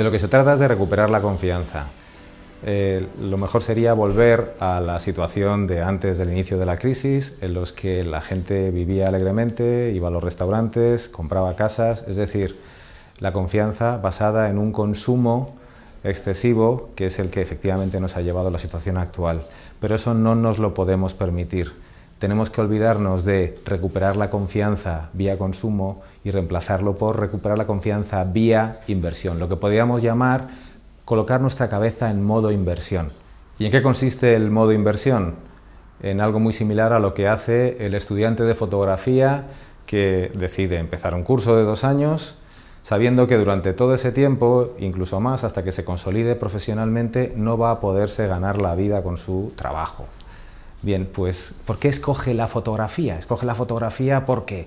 De lo que se trata es de recuperar la confianza. Eh, lo mejor sería volver a la situación de antes del inicio de la crisis, en los que la gente vivía alegremente, iba a los restaurantes, compraba casas, es decir, la confianza basada en un consumo excesivo, que es el que efectivamente nos ha llevado a la situación actual. Pero eso no nos lo podemos permitir tenemos que olvidarnos de recuperar la confianza vía consumo y reemplazarlo por recuperar la confianza vía inversión, lo que podríamos llamar colocar nuestra cabeza en modo inversión. ¿Y en qué consiste el modo inversión? En algo muy similar a lo que hace el estudiante de fotografía que decide empezar un curso de dos años, sabiendo que durante todo ese tiempo, incluso más, hasta que se consolide profesionalmente, no va a poderse ganar la vida con su trabajo. Bien, pues ¿por qué escoge la fotografía? Escoge la fotografía porque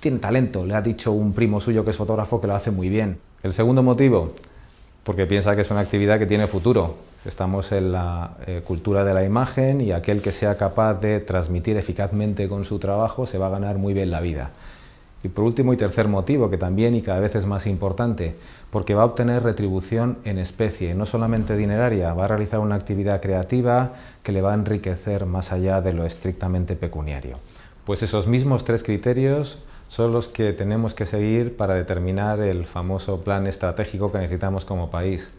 tiene talento, le ha dicho un primo suyo que es fotógrafo que lo hace muy bien. El segundo motivo, porque piensa que es una actividad que tiene futuro. Estamos en la eh, cultura de la imagen y aquel que sea capaz de transmitir eficazmente con su trabajo se va a ganar muy bien la vida. Y por último y tercer motivo, que también y cada vez es más importante, porque va a obtener retribución en especie, no solamente dineraria, va a realizar una actividad creativa que le va a enriquecer más allá de lo estrictamente pecuniario. Pues esos mismos tres criterios son los que tenemos que seguir para determinar el famoso plan estratégico que necesitamos como país.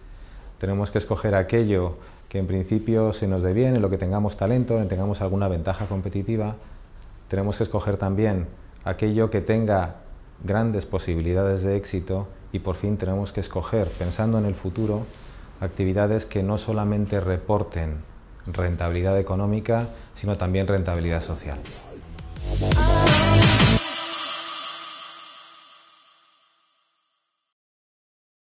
Tenemos que escoger aquello que en principio se nos dé bien, en lo que tengamos talento, en que tengamos alguna ventaja competitiva. Tenemos que escoger también aquello que tenga grandes posibilidades de éxito y por fin tenemos que escoger, pensando en el futuro, actividades que no solamente reporten rentabilidad económica, sino también rentabilidad social.